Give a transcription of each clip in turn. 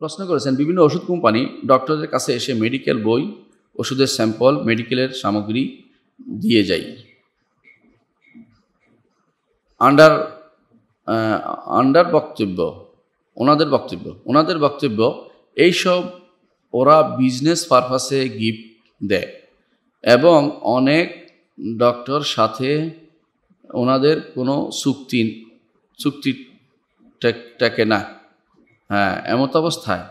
প্রশ্ন করেছেন বিভিন্ন ওষুধ কোম্পানি ডক্টরদের কাছে এসে মেডিকেল বই ওষুধের স্যাম্পল মেডিকেলের সামগ্রী দিয়ে যায় আন্ডার আন্ডার বক্তব্য ওনাদের বক্তব্য ওনাদের বক্তব্য এইসব ওরা বিজনেস পারপাসে গিফট দেয় এবং অনেক ডক্টর সাথে ওনাদের কোনো চুক্তি চুক্তি টেকে না হ্যাঁ এমত অবস্থায়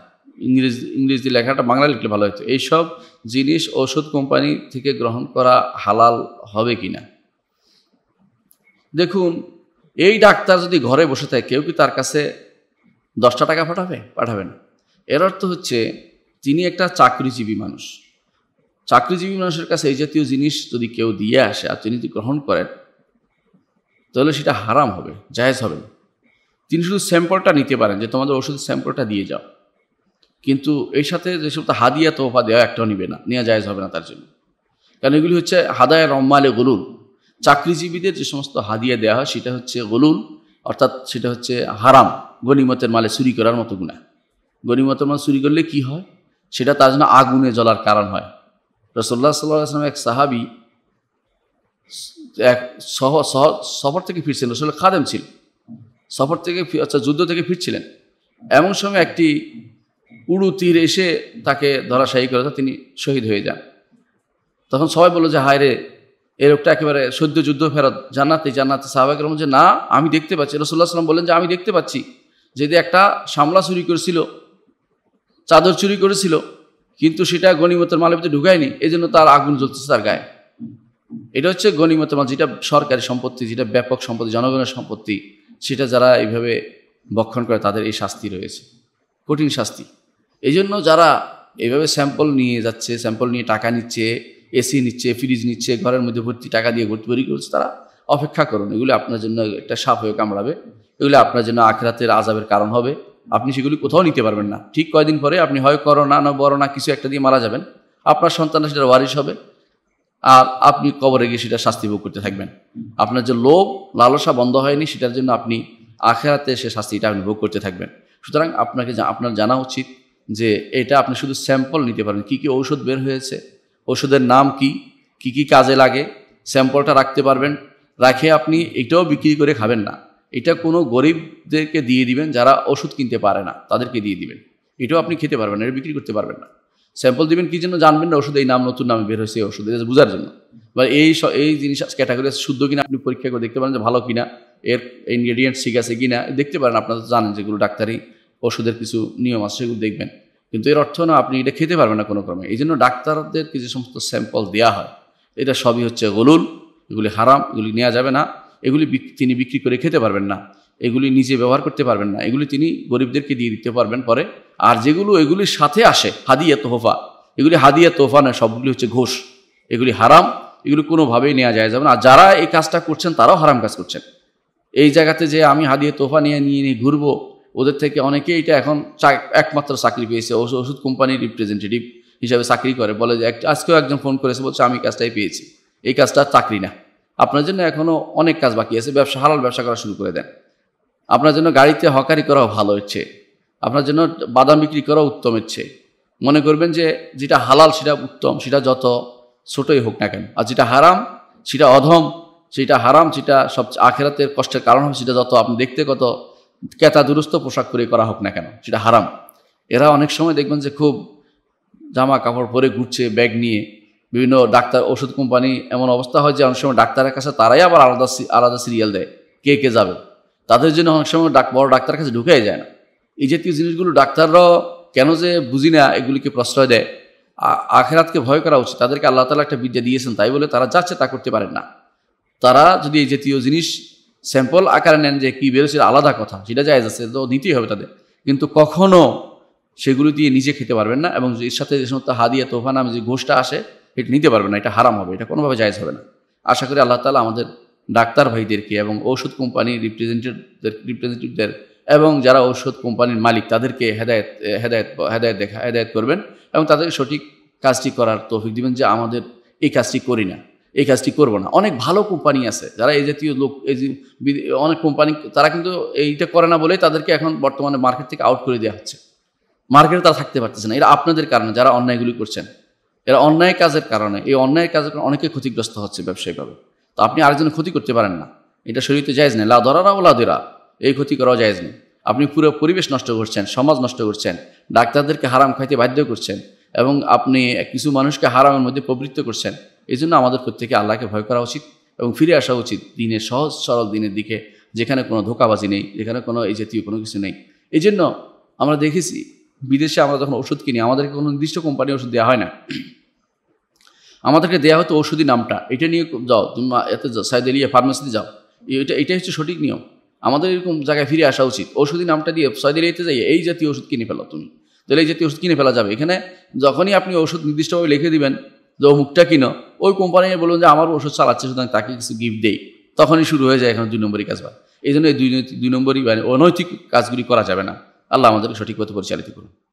ইংরেজ ইংরেজি লেখাটা বাংলা লিখলে ভালো হতো এইসব জিনিস ওষুধ কোম্পানি থেকে গ্রহণ করা হালাল হবে কি না দেখুন এই ডাক্তার যদি ঘরে বসে থাকে কেউ কি তার কাছে দশটা টাকা পাঠাবে পাঠাবেন এর অর্থ হচ্ছে তিনি একটা চাকরিজীবী মানুষ চাকরিজীবী মানুষের কাছে এই জাতীয় জিনিস যদি কেউ দিয়ে আসে আর তিনি যদি গ্রহণ করেন তাহলে সেটা হারাম হবে জায়েজ হবে না তিনি শুধু স্যাম্পলটা নিতে পারেন যে তোমাদের ওষুধের স্যাম্পলটা দিয়ে যাও কিন্তু এর সাথে যে তো হাদিয়া তোফা দেওয়া একটাও নিবে না নেওয়া জায়জ হবে না তার জন্য কারণ এগুলি হচ্ছে হাদায় রম্মালে গলুন চাকরিজীবীদের যে সমস্ত হাদিয়া দেওয়া হয় সেটা হচ্ছে গলুন অর্থাৎ সেটা হচ্ছে হারাম গনিমতের মালে চুরি করার মতো গুণা গনিমতের মাল চুরি করলে কি হয় সেটা তার জন্য আগুনে জ্বলার কারণ হয় রসল্লা সাল্লাম এক সাহাবি এক সহ সফর থেকে ফিরছেন রসল্লা খাদেম ছিল সফর থেকে আচ্ছা যুদ্ধ থেকে ফিরছিলেন এমন সময় একটি উড়ু তীর এসে তাকে ধরাশায়ী করে তিনি শহীদ হয়ে যান তখন সবাই বললো যে হায় রে এ লোকটা একেবারে সদ্য যুদ্ধ ফেরত জান্নাতে জান্নাতে সাহবাগের মধ্যে যে না আমি দেখতে পাচ্ছি রসুল্লাহ সাল্লাম বলেন যে আমি দেখতে পাচ্ছি যে একটা সামলা চুরি করেছিল চাদর চুরি করেছিল কিন্তু সেটা গণিমতের মালের মধ্যে ঢুকায়নি এই জন্য তার আগুন জ্বলতেছে তার গায়ে এটা হচ্ছে গণিমতের মাল যেটা সরকারি সম্পত্তি যেটা ব্যাপক সম্পত্তি জনগণের সম্পত্তি সেটা যারা এইভাবে বক্ষণ করে তাদের এই শাস্তি রয়েছে কঠিন শাস্তি এই জন্য যারা এইভাবে স্যাম্পল নিয়ে যাচ্ছে স্যাম্পল নিয়ে টাকা নিচ্ছে এসি নিচ্ছে ফ্রিজ নিচ্ছে ঘরের মধ্যে ভর্তি টাকা দিয়ে ভর্তি ভরি করছে তারা অপেক্ষা করুন এগুলি আপনার জন্য একটা সাপ হয়ে কামড়াবে এগুলি আপনার জন্য আখরাতের আজাবের কারণ হবে আপনি সেগুলি কোথাও নিতে পারবেন না ঠিক কয়দিন পরে আপনি হয় করোনা না বড় না কিছু একটা দিয়ে মারা যাবেন আপনার সন্তানরা সেটার ওয়ারিশ হবে আর আপনি কবরে গিয়ে সেটা শাস্তি ভোগ করতে থাকবেন আপনার যে লোভ লালসা বন্ধ হয়নি সেটার জন্য আপনি আখেরাতে সে শাস্তিটা আপনি ভোগ করতে থাকবেন সুতরাং আপনাকে আপনার জানা উচিত যে এটা আপনি শুধু স্যাম্পল নিতে পারেন কি কি ঔষধ বের হয়েছে ওষুধের নাম কি কি কি কাজে লাগে স্যাম্পলটা রাখতে পারবেন রাখে আপনি এটাও বিক্রি করে খাবেন না এটা কোনো গরিবদেরকে দিয়ে দিবেন যারা ওষুধ কিনতে পারে না তাদেরকে দিয়ে দিবেন এটাও আপনি খেতে পারবেন এটা বিক্রি করতে পারবেন না স্যাম্পল দিবেন কি জন্য জানবেন না ওষুধ এই নাম নতুন নামে বের হয়েছে এই ওষুধ এটা বোঝার জন্য বা এই এই জিনিস ক্যাটাগরি শুদ্ধ কিনা আপনি পরীক্ষা করে দেখতে পারেন যে ভালো কিনা এর ইনগ্রেডিয়েন্টস ঠিক আছে কিনা দেখতে পারেন আপনারা জানেন যেগুলো ডাক্তারি ওষুধের কিছু নিয়ম আছে সেগুলো দেখবেন কিন্তু এর অর্থ না আপনি এটা খেতে পারবেন না কোনো ক্রমে এই জন্য ডাক্তারদের যে সমস্ত স্যাম্পল দেওয়া হয় এটা সবই হচ্ছে গলুল এগুলি হারাম এগুলি নেওয়া যাবে না এগুলি তিনি বিক্রি করে খেতে পারবেন না এগুলি নিজে ব্যবহার করতে পারবেন না এগুলি তিনি গরিবদেরকে দিয়ে দিতে পারবেন পরে আর যেগুলো এগুলির সাথে আসে হাদিয়া তোহফা এগুলি হাদিয়া তোহফা নয় সবগুলি হচ্ছে ঘোষ এগুলি হারাম এগুলি কোনোভাবেই নেওয়া যায় যাবে না আর যারা এই কাজটা করছেন তারাও হারাম কাজ করছেন এই জায়গাতে যে আমি হাদিয়া তোহফা নিয়ে নিয়ে নিয়ে ঘুরবো ওদের থেকে অনেকে এটা এখন একমাত্র চাকরি পেয়েছে ওষুধ কোম্পানির রিপ্রেজেন্টেটিভ হিসাবে চাকরি করে বলে যে আজকেও একজন ফোন করেছে বলছে আমি কাজটাই পেয়েছি এই কাজটা চাকরি না আপনার জন্য এখনও অনেক কাজ বাকি আছে ব্যবসা হালাল ব্যবসা করা শুরু করে দেন আপনার জন্য গাড়িতে হকারি করা ভালো হচ্ছে আপনার জন্য বাদাম বিক্রি করা উত্তম হচ্ছে মনে করবেন যে যেটা হালাল সেটা উত্তম সেটা যত ছোটই হোক না কেন আর যেটা হারাম সেটা অধম সেটা হারাম সেটা সব আখেরাতের কষ্টের কারণ হবে সেটা যত আপনি দেখতে কত কেতা দুরুস্ত পোশাক করে করা হোক না কেন সেটা হারাম এরা অনেক সময় দেখবেন যে খুব জামা কাপড় পরে ঘুরছে ব্যাগ নিয়ে বিভিন্ন ডাক্তার ওষুধ কোম্পানি এমন অবস্থা হয় যে অনেক সময় ডাক্তারের কাছে তারাই আবার আলাদা আলাদা সিরিয়াল দেয় কে কে যাবে তাদের জন্য অনেক সময় ডাক বড় ডাক্তার কাছে ঢুকাই যায় না এই জাতীয় জিনিসগুলো ডাক্তাররাও কেন যে বুঝি না এগুলিকে প্রশ্রয় দেয় আখেরাতকে ভয় করা উচিত তাদেরকে আল্লাহ তালা একটা বিদ্যা দিয়েছেন তাই বলে তারা যাচ্ছে তা করতে পারেন না তারা যদি এই জাতীয় জিনিস স্যাম্পল আকারে নেন যে কী বেরোচ্ছে আলাদা কথা সেটা যায় যাচ্ছে তো দিতেই হবে তাদের কিন্তু কখনও সেগুলো দিয়ে নিজে খেতে পারবেন না এবং এর সাথে যে সমস্ত হাদিয়া তোফা নামে যে ঘোষটা আসে এটা নিতে পারবেন না এটা হারাম হবে এটা কোনোভাবে জায়জ হবে না আশা করি আল্লাহ তালা আমাদের ডাক্তার ভাইদেরকে এবং ঔষধ কোম্পানি রিপ্রেজেন্টেটিভদের রিপ্রেজেন্টেটিভদের এবং যারা ঔষধ কোম্পানির মালিক তাদেরকে হেদায়ত হেদায়ত হেদায়ত দেখা হেদায়ত করবেন এবং তাদেরকে সঠিক কাজটি করার তৌফিক দিবেন যে আমাদের এই কাজটি করি না এই কাজটি করব না অনেক ভালো কোম্পানি আছে যারা এই জাতীয় লোক এই অনেক কোম্পানি তারা কিন্তু এইটা করে না বলেই তাদেরকে এখন বর্তমানে মার্কেট থেকে আউট করে দেওয়া হচ্ছে মার্কেটে তারা থাকতে পারতেছে না এরা আপনাদের কারণে যারা অন্যায়গুলি করছেন এরা অন্যায় কাজের কারণে এই অন্যায় কাজের কারণে অনেকে ক্ষতিগ্রস্ত হচ্ছে ব্যবসায়িকভাবে তো আপনি আরেকজনের ক্ষতি করতে পারেন না এটা শরীরতে যায়জ নেই লা দরারা ও লাদেরা এই ক্ষতি করাও যায়জ নেই আপনি পুরো পরিবেশ নষ্ট করছেন সমাজ নষ্ট করছেন ডাক্তারদেরকে হারাম খাইতে বাধ্য করছেন এবং আপনি কিছু মানুষকে হারামের মধ্যে প্রবৃত্ত করছেন এই জন্য আমাদের প্রত্যেকে আল্লাহকে ভয় করা উচিত এবং ফিরে আসা উচিত দিনের সহজ সরল দিনের দিকে যেখানে কোনো ধোকাবাজি নেই যেখানে কোনো এই জাতীয় কোনো কিছু নেই এই জন্য আমরা দেখেছি বিদেশে আমরা যখন ওষুধ কিনি আমাদেরকে কোনো নির্দিষ্ট কোম্পানি ওষুধ দেওয়া হয় না আমাদেরকে দেয়া হতো ওষুধি নামটা এটা নিয়ে যাও তুমি এতে সাইদ এলিয়া ফার্মেসিতে যাও এটা এটাই হচ্ছে সঠিক নিয়ম আমাদের এরকম জায়গায় ফিরে আসা উচিত ওষুধি নামটা দিয়ে সাইদ এলিয়াতে যাই এই জাতীয় ওষুধ কিনে ফেলো তুমি তাহলে এই জাতীয় ওষুধ কিনে ফেলা যাবে এখানে যখনই আপনি ওষুধ নির্দিষ্টভাবে লিখে দিবেন যে মুখটা কিনো ওই কোম্পানি বলুন যে আমার ওষুধ চালাচ্ছে সুতরাং তাকে কিছু গিফট দেই তখনই শুরু হয়ে যায় এখানে দুই নম্বরই কাজ বা এই জন্য এই দুই দুই নম্বরই অনৈতিক কাজগুলি করা যাবে না আল্লাহ আমাদেরকে সঠিক পথে পরিচালিত করুন